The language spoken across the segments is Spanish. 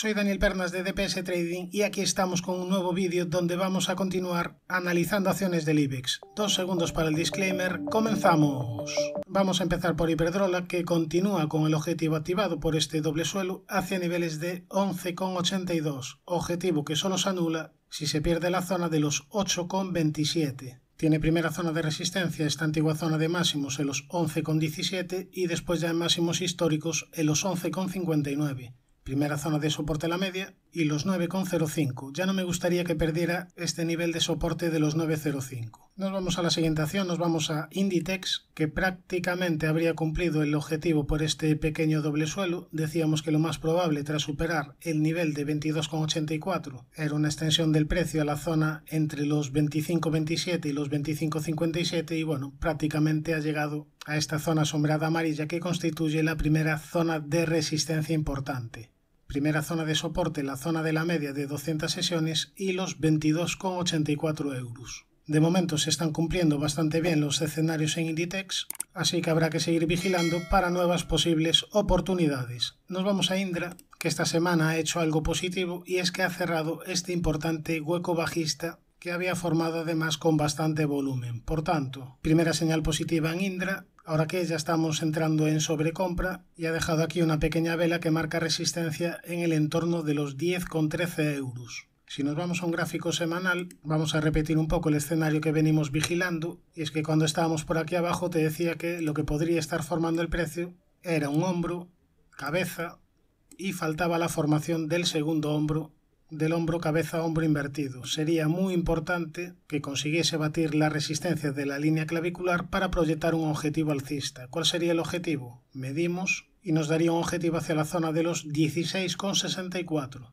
Soy Daniel Pernas de DPS Trading y aquí estamos con un nuevo vídeo donde vamos a continuar analizando acciones del IBEX. Dos segundos para el disclaimer, comenzamos. Vamos a empezar por Hiperdrola que continúa con el objetivo activado por este doble suelo hacia niveles de 11,82, objetivo que solo se anula si se pierde la zona de los 8,27. Tiene primera zona de resistencia esta antigua zona de máximos en los 11,17 y después ya en máximos históricos en los 11,59 primera zona de soporte a la media, y los 9,05. Ya no me gustaría que perdiera este nivel de soporte de los 9,05. Nos vamos a la siguiente acción, nos vamos a Inditex, que prácticamente habría cumplido el objetivo por este pequeño doble suelo. Decíamos que lo más probable tras superar el nivel de 22,84 era una extensión del precio a la zona entre los 25,27 y los 25,57 y bueno, prácticamente ha llegado a esta zona sombrada amarilla que constituye la primera zona de resistencia importante primera zona de soporte la zona de la media de 200 sesiones y los 22,84 euros. De momento se están cumpliendo bastante bien los escenarios en Inditex, así que habrá que seguir vigilando para nuevas posibles oportunidades. Nos vamos a Indra, que esta semana ha hecho algo positivo y es que ha cerrado este importante hueco bajista que había formado además con bastante volumen. Por tanto, primera señal positiva en Indra, Ahora que ya estamos entrando en sobrecompra, y ha dejado aquí una pequeña vela que marca resistencia en el entorno de los 10,13 euros. Si nos vamos a un gráfico semanal, vamos a repetir un poco el escenario que venimos vigilando, y es que cuando estábamos por aquí abajo te decía que lo que podría estar formando el precio era un hombro, cabeza, y faltaba la formación del segundo hombro del hombro cabeza hombro invertido. Sería muy importante que consiguiese batir la resistencia de la línea clavicular para proyectar un objetivo alcista. ¿Cuál sería el objetivo? Medimos y nos daría un objetivo hacia la zona de los 16,64.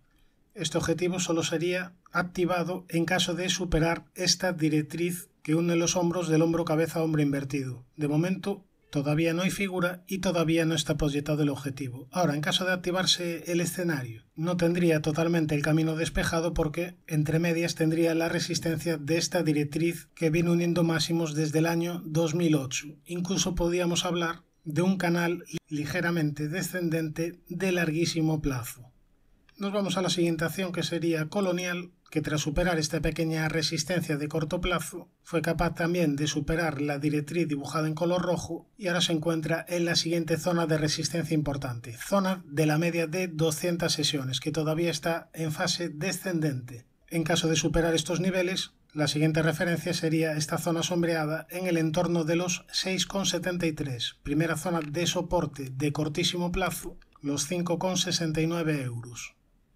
Este objetivo solo sería activado en caso de superar esta directriz que une los hombros del hombro cabeza hombro invertido. De momento Todavía no hay figura y todavía no está proyectado el objetivo. Ahora, en caso de activarse el escenario, no tendría totalmente el camino despejado porque, entre medias, tendría la resistencia de esta directriz que viene uniendo máximos desde el año 2008. Incluso podríamos hablar de un canal ligeramente descendente de larguísimo plazo. Nos vamos a la siguiente acción que sería colonial que tras superar esta pequeña resistencia de corto plazo, fue capaz también de superar la directriz dibujada en color rojo y ahora se encuentra en la siguiente zona de resistencia importante, zona de la media de 200 sesiones, que todavía está en fase descendente. En caso de superar estos niveles, la siguiente referencia sería esta zona sombreada en el entorno de los 6,73, primera zona de soporte de cortísimo plazo, los 5,69 euros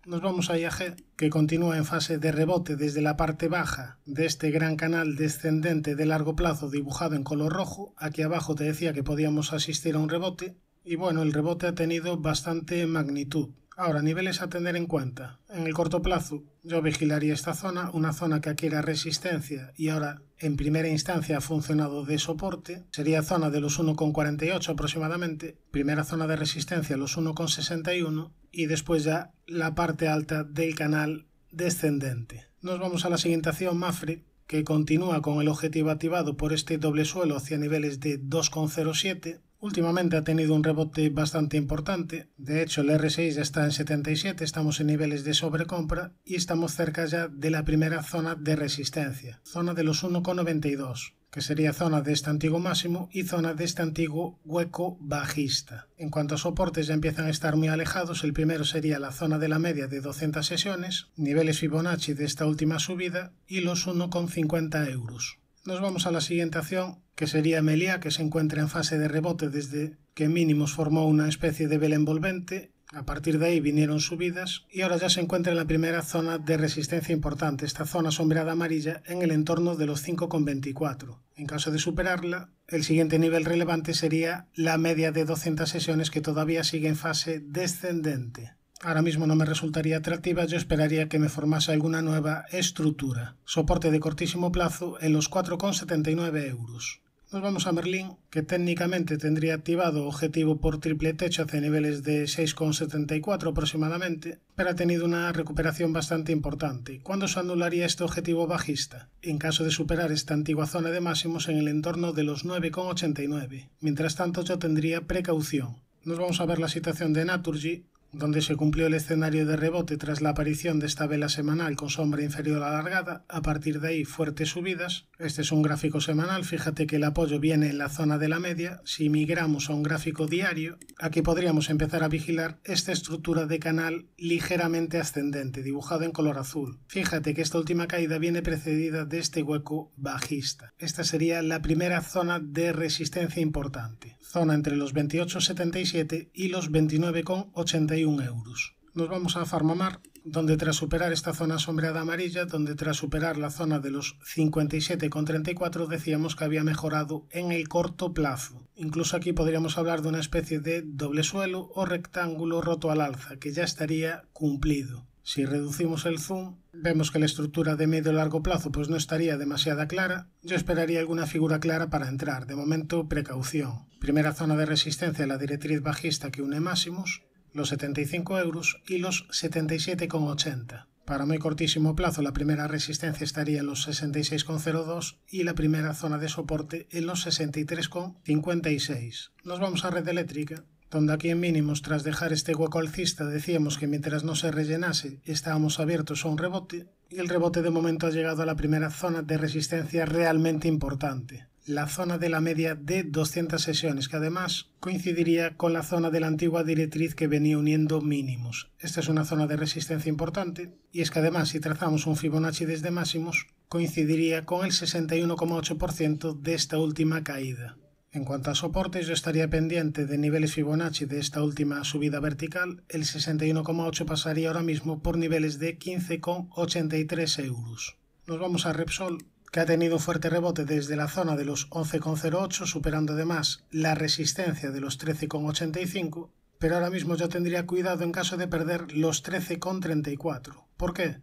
nos vamos a IAG, que continúa en fase de rebote desde la parte baja de este gran canal descendente de largo plazo dibujado en color rojo. Aquí abajo te decía que podíamos asistir a un rebote y bueno, el rebote ha tenido bastante magnitud. Ahora, niveles a tener en cuenta. En el corto plazo yo vigilaría esta zona, una zona que aquí era resistencia y ahora en primera instancia ha funcionado de soporte. Sería zona de los 1,48 aproximadamente, primera zona de resistencia los 1,61 y después ya la parte alta del canal descendente. Nos vamos a la siguiente acción, Mafre, que continúa con el objetivo activado por este doble suelo hacia niveles de 2,07. Últimamente ha tenido un rebote bastante importante. De hecho, el R6 ya está en 77, estamos en niveles de sobrecompra y estamos cerca ya de la primera zona de resistencia, zona de los 1,92 que sería zona de este antiguo máximo y zona de este antiguo hueco bajista. En cuanto a soportes ya empiezan a estar muy alejados, el primero sería la zona de la media de 200 sesiones, niveles Fibonacci de esta última subida y los 1,50 euros. Nos vamos a la siguiente acción, que sería Melia, que se encuentra en fase de rebote desde que mínimos formó una especie de vela envolvente a partir de ahí vinieron subidas y ahora ya se encuentra en la primera zona de resistencia importante, esta zona sombreada amarilla, en el entorno de los 5,24. En caso de superarla, el siguiente nivel relevante sería la media de 200 sesiones que todavía sigue en fase descendente. Ahora mismo no me resultaría atractiva, yo esperaría que me formase alguna nueva estructura. Soporte de cortísimo plazo en los 4,79 euros. Nos vamos a Merlin, que técnicamente tendría activado objetivo por triple techo hace niveles de 6,74 aproximadamente, pero ha tenido una recuperación bastante importante. ¿Cuándo se anularía este objetivo bajista? En caso de superar esta antigua zona de máximos en el entorno de los 9,89. Mientras tanto yo tendría precaución. Nos vamos a ver la situación de Naturgy, donde se cumplió el escenario de rebote tras la aparición de esta vela semanal con sombra inferior alargada, a partir de ahí fuertes subidas. Este es un gráfico semanal, fíjate que el apoyo viene en la zona de la media. Si migramos a un gráfico diario, aquí podríamos empezar a vigilar esta estructura de canal ligeramente ascendente, dibujado en color azul. Fíjate que esta última caída viene precedida de este hueco bajista. Esta sería la primera zona de resistencia importante zona entre los 28,77 y los 29,81 euros. Nos vamos a Farmamar, donde tras superar esta zona sombreada amarilla, donde tras superar la zona de los 57,34 decíamos que había mejorado en el corto plazo. Incluso aquí podríamos hablar de una especie de doble suelo o rectángulo roto al alza, que ya estaría cumplido. Si reducimos el zoom, vemos que la estructura de medio largo plazo pues no estaría demasiada clara. Yo esperaría alguna figura clara para entrar. De momento, precaución. Primera zona de resistencia la directriz bajista que une máximos, los 75 euros y los 77,80. Para muy cortísimo plazo, la primera resistencia estaría en los 66,02 y la primera zona de soporte en los 63,56. Nos vamos a red eléctrica donde aquí en mínimos tras dejar este hueco alcista decíamos que mientras no se rellenase estábamos abiertos a un rebote y el rebote de momento ha llegado a la primera zona de resistencia realmente importante, la zona de la media de 200 sesiones que además coincidiría con la zona de la antigua directriz que venía uniendo mínimos. Esta es una zona de resistencia importante y es que además si trazamos un Fibonacci desde máximos coincidiría con el 61,8% de esta última caída. En cuanto a soportes, yo estaría pendiente de niveles Fibonacci de esta última subida vertical. El 61,8 pasaría ahora mismo por niveles de 15,83 euros. Nos vamos a Repsol, que ha tenido fuerte rebote desde la zona de los 11,08, superando además la resistencia de los 13,85, pero ahora mismo yo tendría cuidado en caso de perder los 13,34. ¿Por qué?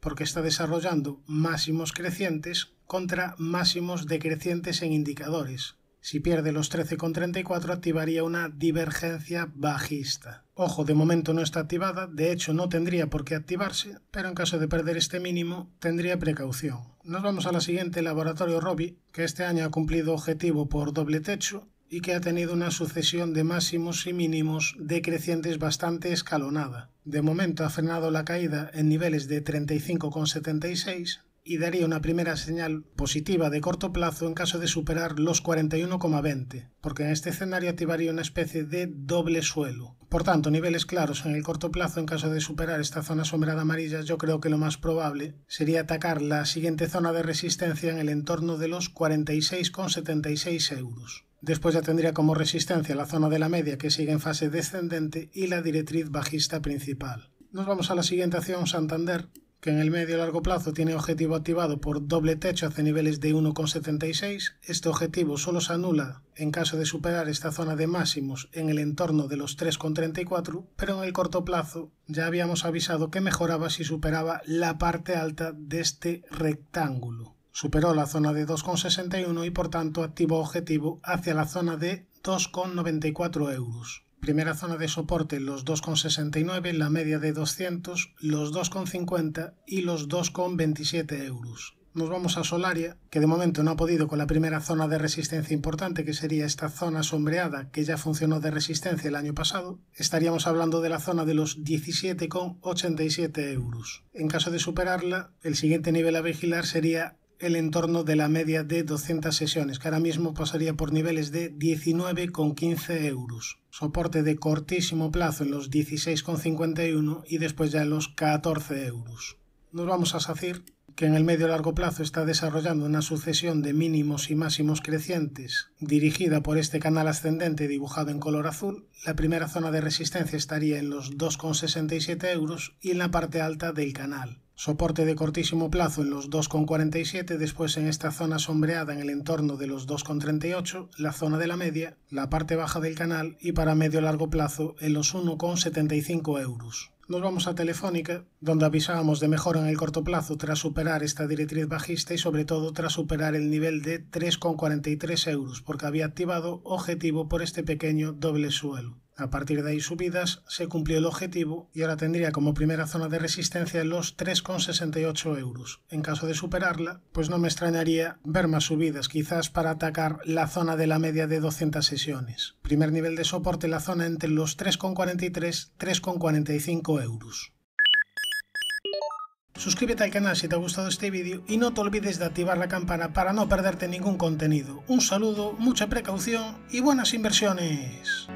Porque está desarrollando máximos crecientes contra máximos decrecientes en indicadores, si pierde los 13,34 activaría una divergencia bajista. Ojo, de momento no está activada, de hecho no tendría por qué activarse, pero en caso de perder este mínimo tendría precaución. Nos vamos a la siguiente, Laboratorio Robi, que este año ha cumplido objetivo por doble techo y que ha tenido una sucesión de máximos y mínimos decrecientes bastante escalonada. De momento ha frenado la caída en niveles de 35,76, y daría una primera señal positiva de corto plazo en caso de superar los 41,20, porque en este escenario activaría una especie de doble suelo. Por tanto, niveles claros en el corto plazo en caso de superar esta zona sombrada amarilla, yo creo que lo más probable sería atacar la siguiente zona de resistencia en el entorno de los 46,76 euros. Después ya tendría como resistencia la zona de la media que sigue en fase descendente y la directriz bajista principal. Nos vamos a la siguiente acción Santander, que en el medio y largo plazo tiene objetivo activado por doble techo hacia niveles de 1,76, este objetivo solo se anula en caso de superar esta zona de máximos en el entorno de los 3,34, pero en el corto plazo ya habíamos avisado que mejoraba si superaba la parte alta de este rectángulo. Superó la zona de 2,61 y por tanto activó objetivo hacia la zona de 2,94 euros. Primera zona de soporte los 2,69, la media de 200, los 2,50 y los 2,27 euros. Nos vamos a Solaria, que de momento no ha podido con la primera zona de resistencia importante, que sería esta zona sombreada que ya funcionó de resistencia el año pasado. Estaríamos hablando de la zona de los 17,87 euros. En caso de superarla, el siguiente nivel a vigilar sería el entorno de la media de 200 sesiones, que ahora mismo pasaría por niveles de 19,15 euros. Soporte de cortísimo plazo en los 16,51 y después ya en los 14 euros. Nos vamos a SACIR que en el medio largo plazo está desarrollando una sucesión de mínimos y máximos crecientes, dirigida por este canal ascendente dibujado en color azul, la primera zona de resistencia estaría en los 2,67 euros y en la parte alta del canal. Soporte de cortísimo plazo en los 2,47, después en esta zona sombreada en el entorno de los 2,38, la zona de la media, la parte baja del canal y para medio largo plazo en los 1,75 euros nos vamos a Telefónica, donde avisábamos de mejora en el corto plazo tras superar esta directriz bajista y sobre todo tras superar el nivel de 3,43 euros porque había activado objetivo por este pequeño doble suelo. A partir de ahí subidas, se cumplió el objetivo y ahora tendría como primera zona de resistencia los 3,68 euros. En caso de superarla, pues no me extrañaría ver más subidas, quizás para atacar la zona de la media de 200 sesiones. Primer nivel de soporte la zona entre los 3,43 3,45 euros. Suscríbete al canal si te ha gustado este vídeo y no te olvides de activar la campana para no perderte ningún contenido. Un saludo, mucha precaución y buenas inversiones.